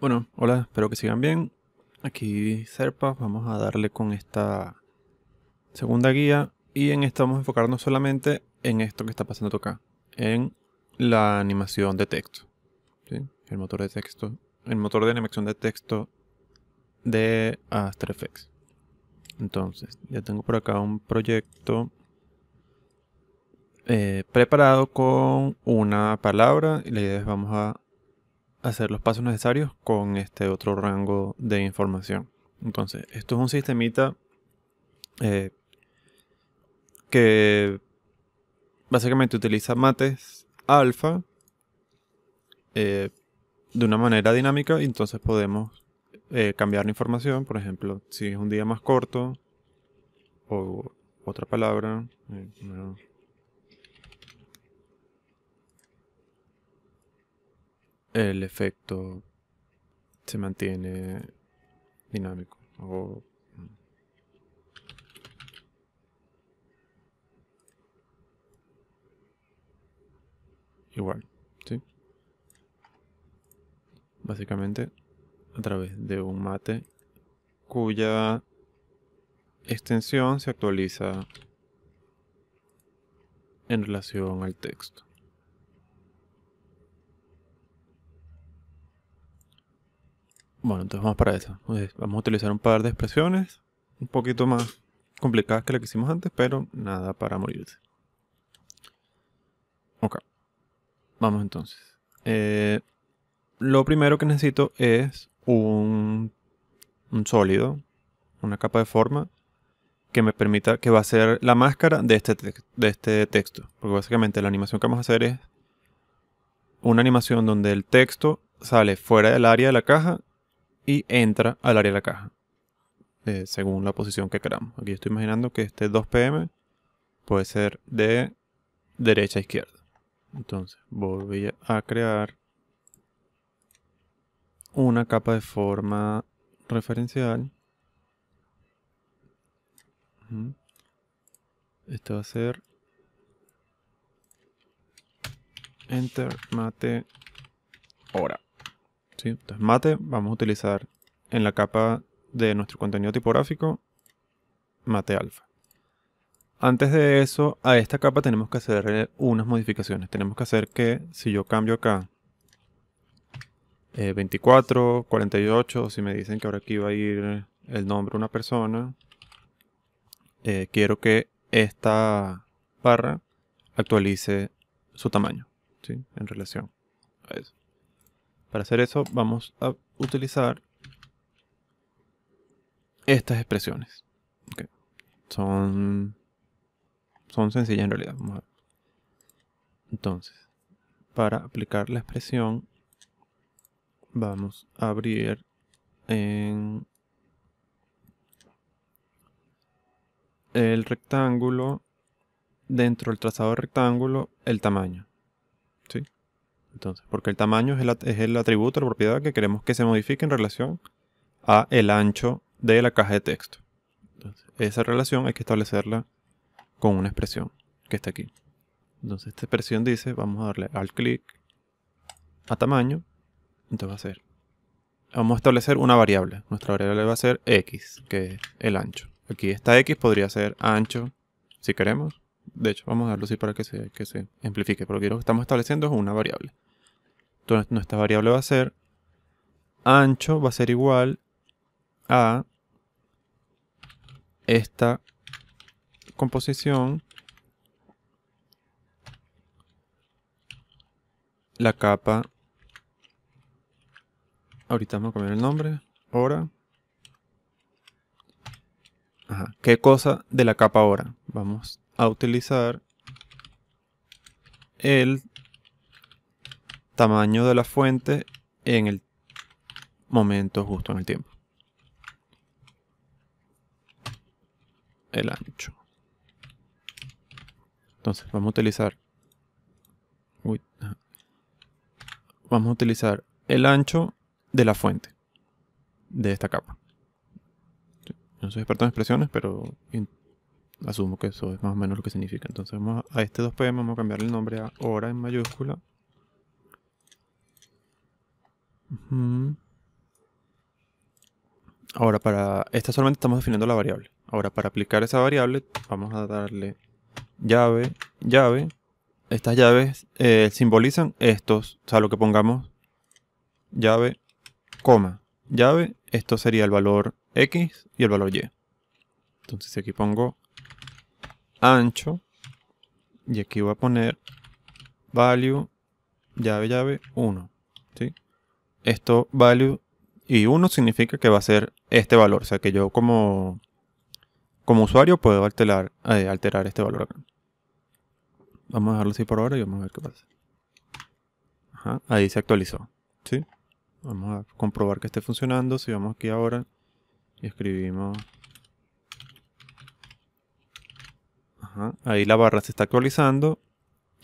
Bueno, hola, espero que sigan bien. Aquí Serpa, vamos a darle con esta segunda guía y en esta vamos a enfocarnos solamente en esto que está pasando acá, en la animación de texto. El motor de texto, el motor de animación de texto de After Effects. Entonces, ya tengo por acá un proyecto eh, preparado con una palabra y la idea es vamos a hacer los pasos necesarios con este otro rango de información. Entonces, esto es un sistemita eh, que básicamente utiliza mates alfa eh, de una manera dinámica y entonces podemos eh, cambiar la información, por ejemplo, si es un día más corto o otra palabra. el efecto se mantiene dinámico mm. igual, ¿sí? Básicamente a través de un mate cuya extensión se actualiza en relación al texto. Bueno, entonces vamos para eso. Vamos a utilizar un par de expresiones un poquito más complicadas que las que hicimos antes, pero nada para morirse. Ok. Vamos entonces. Eh, lo primero que necesito es un, un sólido, una capa de forma que me permita, que va a ser la máscara de este, de este texto. Porque básicamente la animación que vamos a hacer es una animación donde el texto sale fuera del área de la caja y entra al área de la caja, eh, según la posición que queramos. Aquí estoy imaginando que este 2pm puede ser de derecha a izquierda. Entonces voy a crear una capa de forma referencial. Esto va a ser enter mate hora. Entonces mate vamos a utilizar en la capa de nuestro contenido tipográfico mate alfa. Antes de eso, a esta capa tenemos que hacer eh, unas modificaciones. Tenemos que hacer que si yo cambio acá 24, eh, 48, si me dicen que ahora aquí va a ir el nombre de una persona, eh, quiero que esta barra actualice su tamaño ¿sí? en relación a eso. Para hacer eso vamos a utilizar estas expresiones. Son, son sencillas en realidad. Entonces, para aplicar la expresión vamos a abrir en el rectángulo, dentro del trazado de rectángulo, el tamaño. Entonces, porque el tamaño es el, atributo, la propiedad que queremos que se modifique en relación a el ancho de la caja de texto. Entonces, esa relación hay que establecerla con una expresión que está aquí. Entonces, esta expresión dice, vamos a darle al clic a tamaño, entonces va a ser, vamos a establecer una variable. Nuestra variable va a ser x, que es el ancho. Aquí esta x podría ser ancho, si queremos, de hecho, vamos a darlo así para que se, que se amplifique. Pero lo que estamos estableciendo es una variable. Entonces, nuestra variable va a ser ancho, va a ser igual a esta composición, la capa, ahorita vamos a cambiar el nombre, hora, Ajá. ¿qué cosa de la capa hora? Vamos a utilizar el tamaño de la fuente en el momento justo en el tiempo. El ancho. Entonces vamos a utilizar... vamos a utilizar el ancho de la fuente de esta capa. No soy experto en expresiones, pero Asumo que eso es más o menos lo que significa. Entonces vamos a, este 2PM vamos a cambiar el nombre a hora en mayúscula. Ahora para esta solamente estamos definiendo la variable. Ahora para aplicar esa variable vamos a darle llave, llave. Estas llaves eh, simbolizan estos, o sea, lo que pongamos llave, coma, llave, esto sería el valor X y el valor Y. Entonces aquí pongo ancho. Y aquí voy a poner value llave llave 1. ¿sí? Esto value y 1 significa que va a ser este valor. O sea que yo como, como usuario puedo alterar, eh, alterar este valor acá. Vamos a dejarlo así por ahora y vamos a ver qué pasa. ahí se actualizó. ¿sí? Vamos a comprobar que esté funcionando. Si vamos aquí ahora y escribimos Ahí la barra se está actualizando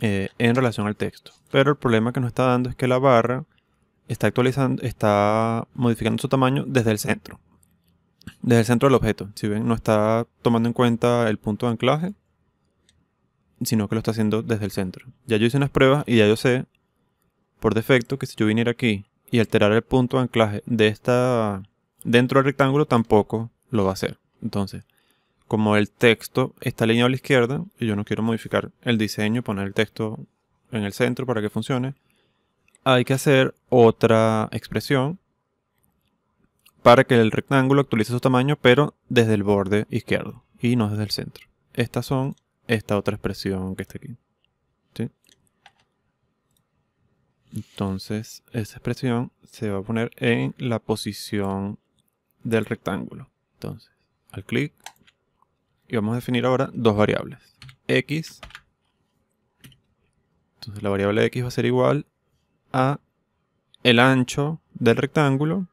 eh, en relación al texto. Pero el problema que nos está dando es que la barra está actualizando, está modificando su tamaño desde el centro. Desde el centro del objeto. Si ven, no está tomando en cuenta el punto de anclaje, sino que lo está haciendo desde el centro. Ya yo hice unas pruebas y ya yo sé, por defecto, que si yo viniera aquí y alterara el punto de anclaje de esta dentro del rectángulo, tampoco lo va a hacer. Entonces, como el texto está alineado a la izquierda y yo no quiero modificar el diseño, poner el texto en el centro para que funcione, hay que hacer otra expresión para que el rectángulo actualice su tamaño, pero desde el borde izquierdo y no desde el centro. Estas son esta otra expresión que está aquí. Entonces, esa expresión se va a poner en la posición del rectángulo. Entonces, al clic y vamos a definir ahora dos variables. X. Entonces la variable X va a ser igual a el ancho del rectángulo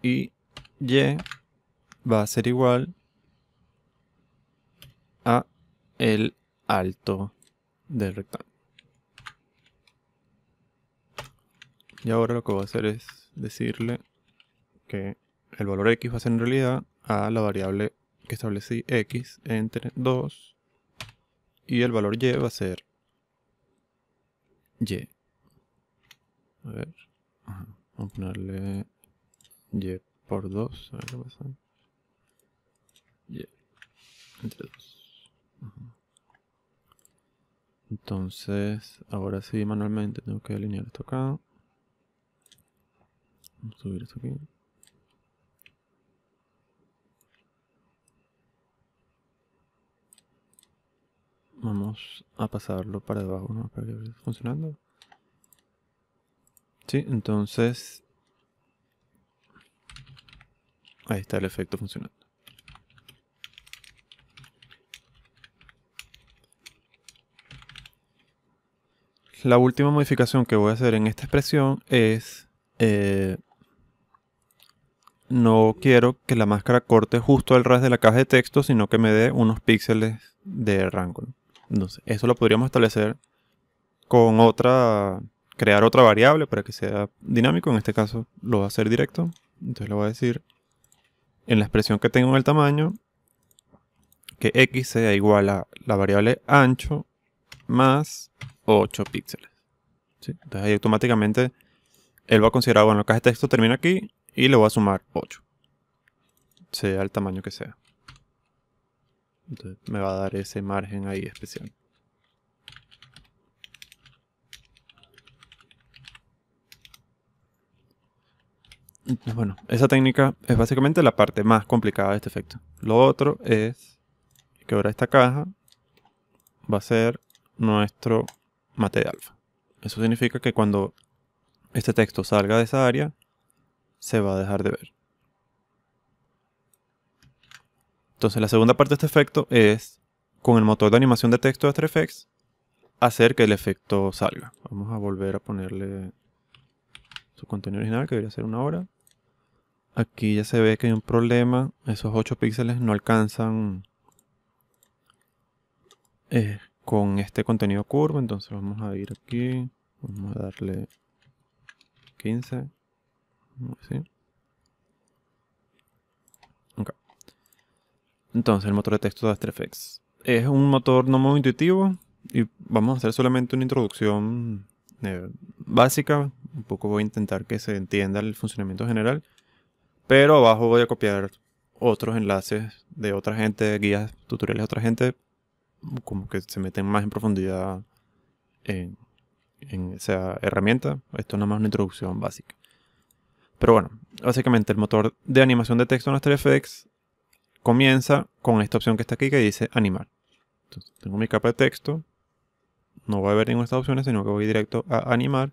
y y va a ser igual a el alto del rectángulo. Y ahora lo que voy a hacer es decirle que el valor x va a ser en realidad a la variable que establecí x entre 2 y el valor y va a ser y. A ver, vamos a ponerle y por 2, a ver Y entre 2. Entonces, ahora sí, manualmente tengo que alinear esto acá. Vamos a subir esto aquí. Vamos a pasarlo para debajo, ¿no? Para que esté funcionando. Sí, entonces... Ahí está el efecto funcionando. La última modificación que voy a hacer en esta expresión es... Eh, no quiero que la máscara corte justo al ras de la caja de texto, sino que me dé unos píxeles de rango. Entonces, eso lo podríamos establecer con otra, crear otra variable para que sea dinámico. En este caso lo va a hacer directo. Entonces le voy a decir en la expresión que tengo en el tamaño que x sea igual a la variable ancho más 8 píxeles. Entonces ahí automáticamente él va a considerar, bueno, el caja de texto termina aquí y le voy a sumar 8. Sea el tamaño que sea. Entonces me va a dar ese margen ahí especial. Bueno, esa técnica es básicamente la parte más complicada de este efecto. Lo otro es que ahora esta caja va a ser nuestro mate de alfa. Eso significa que cuando este texto salga de esa área, se va a dejar de ver. Entonces la segunda parte de este efecto es, con el motor de animación de texto de After Effects, hacer que el efecto salga. Vamos a volver a ponerle su contenido original, que debería ser una hora. Aquí ya se ve que hay un problema. Esos 8 píxeles no alcanzan eh, con este contenido curvo. Entonces vamos a ir aquí. Vamos a darle 15. Entonces, el motor de texto de After Effects. Es un motor no muy intuitivo y vamos a hacer solamente una introducción eh, básica. Un poco voy a intentar que se entienda el funcionamiento general. Pero abajo voy a copiar otros enlaces de otra gente, guías, tutoriales de otra gente, como que se meten más en profundidad en, esa herramienta. Esto es nada más una introducción básica. Pero bueno, básicamente el motor de animación de texto de After Effects comienza con esta opción que está aquí que dice animar tengo mi capa de texto, no voy a ver ninguna de estas opciones, sino que voy directo a animar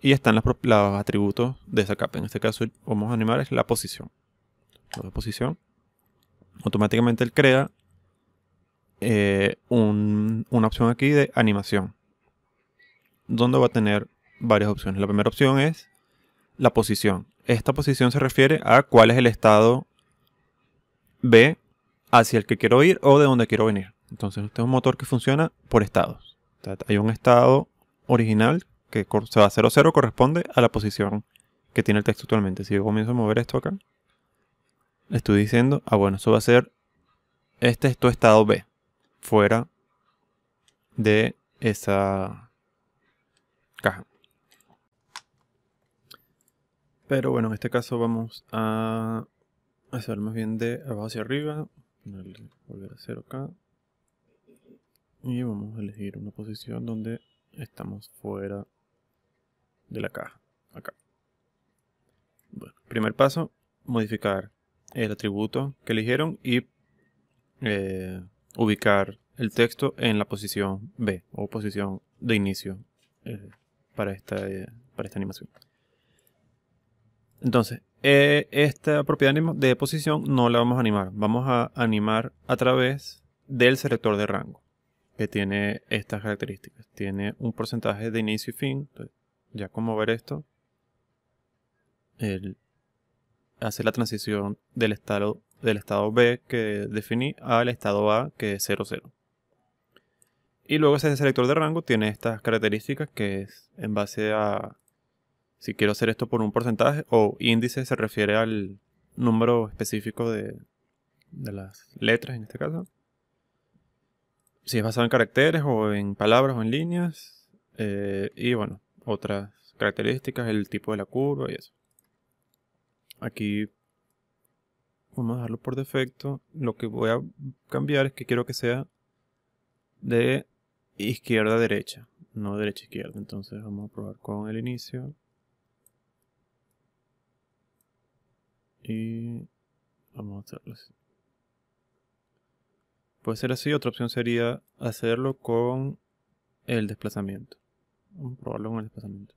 y están los, atributos de esa capa. En este caso vamos a animar es la posición. La posición. Automáticamente él crea eh, una opción aquí de animación, donde va a tener varias opciones. La primera opción es la posición. Esta posición se refiere a cuál es el estado B, hacia el que quiero ir o de donde quiero venir. Entonces, este es un motor que funciona por estados. hay un estado original que va a 0, corresponde a la posición que tiene el texto actualmente. Si yo comienzo a mover esto acá, estoy diciendo, ah, bueno, eso va a ser, este es tu estado B, fuera de esa caja. Pero bueno, en este caso vamos a hacer más bien de abajo hacia arriba. volver a cero acá. Y vamos a elegir una posición donde estamos fuera de la caja. Acá. primer paso, modificar el atributo que eligieron y eh, ubicar el texto en la posición B o posición de inicio eh, para, esta, eh, para esta animación. Entonces, eh, esta propiedad de posición no la vamos a animar. Vamos a animar a través del selector de rango, que tiene estas características. Tiene un porcentaje de inicio y fin. ya como ver esto, hace la transición del estado, del estado B que definí al estado A que es 00. 0. Y luego ese selector de rango tiene estas características que es en base a si quiero hacer esto por un porcentaje, o índice se refiere al número específico de, las letras en este caso. Si es basado en caracteres o en palabras o en líneas. Eh, y bueno, otras características, el tipo de la curva y eso. Aquí vamos a dejarlo por defecto. Lo que voy a cambiar es que quiero que sea de izquierda a derecha, no derecha a izquierda. Entonces vamos a probar con el inicio. Y vamos a hacerlo así. Puede ser así, otra opción sería hacerlo con el desplazamiento. Vamos a probarlo con el desplazamiento.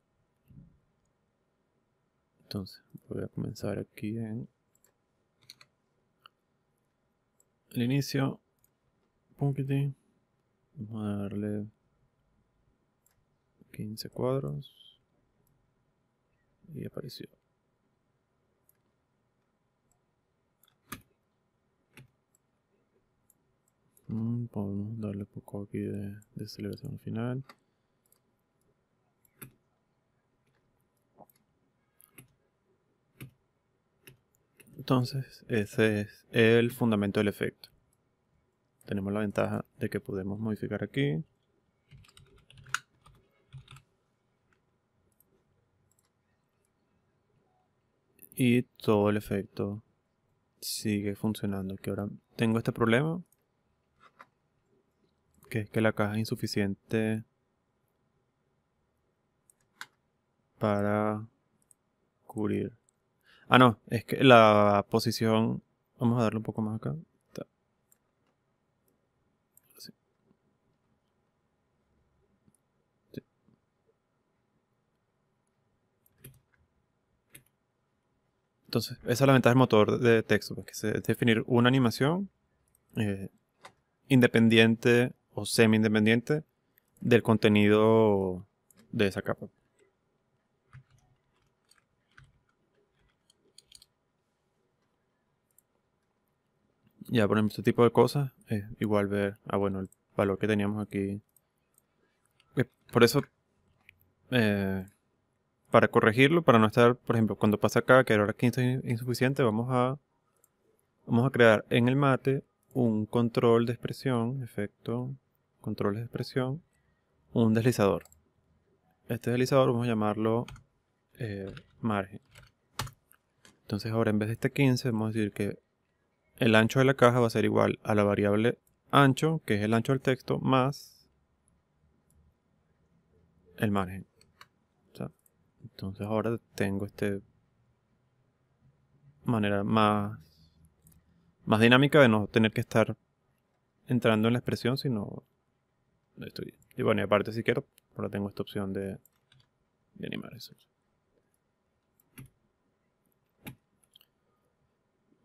Entonces, voy a comenzar aquí en el inicio. Vamos a darle 15 cuadros. Y apareció. Mm, podemos darle poco aquí de, de celebración al final. Entonces, ese es el fundamento del efecto. Tenemos la ventaja de que podemos modificar aquí. Y todo el efecto sigue funcionando. Que ahora tengo este problema, que es que la caja es insuficiente para cubrir. Ah, no, es que la posición... Vamos a darle un poco más acá. Entonces, esa es la ventaja del motor de texto, pues, que es definir una animación eh, independiente semi-independiente del contenido de esa capa. Ya, ponemos este tipo de cosas, es eh, igual ver, ah, bueno, el valor que teníamos aquí. Eh, por eso, eh, para corregirlo, para no estar, por ejemplo, cuando pasa acá, que ahora 15 es insuficiente, vamos a, vamos a crear en el mate un control de expresión, efecto, controles de expresión, un deslizador. Este deslizador vamos a llamarlo eh, margen. Entonces ahora en vez de este 15 vamos a decir que el ancho de la caja va a ser igual a la variable ancho, que es el ancho del texto, más el margen. entonces ahora tengo este manera más, más dinámica de no tener que estar entrando en la expresión, sino y bueno, y aparte si quiero, ahora tengo esta opción de, animar eso.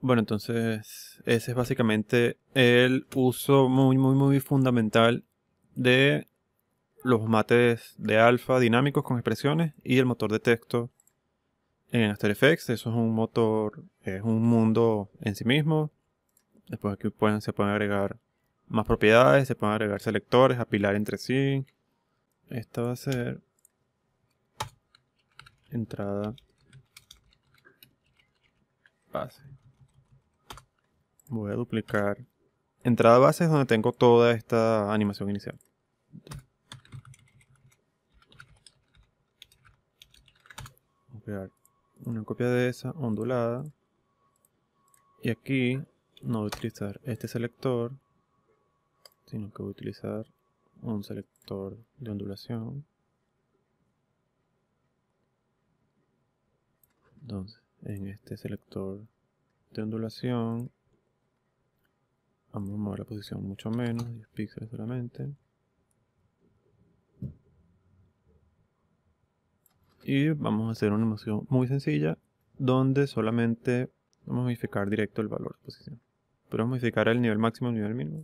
Bueno, entonces ese es básicamente el uso muy, muy, muy fundamental de los mates de alfa dinámicos con expresiones y el motor de texto en After Effects. Eso es un motor, es un mundo en sí mismo. Después aquí se pueden agregar más propiedades, se pueden agregar selectores, apilar entre sí. Esta va a ser entrada base. Voy a duplicar. Entrada base es donde tengo toda esta animación inicial. Voy a crear una copia de esa ondulada. Y aquí no voy a utilizar este selector sino que voy a utilizar un selector de ondulación. Entonces, en este selector de ondulación, vamos a mover la posición mucho menos, 10 píxeles solamente. Y vamos a hacer una emoción muy sencilla, donde solamente vamos a modificar directo el valor de posición. a modificar el nivel máximo y el nivel mínimo.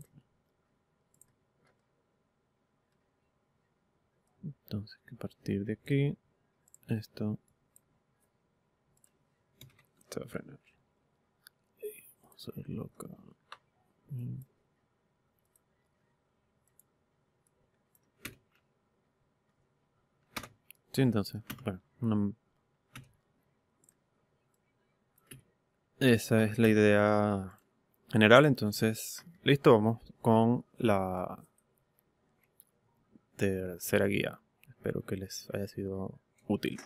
Entonces, a partir de aquí, esto se va a frenar. Y vamos a verlo acá. Sí, entonces, bueno, esa es la idea general. Entonces, listo, vamos con la tercera guía. Espero que les haya sido útil.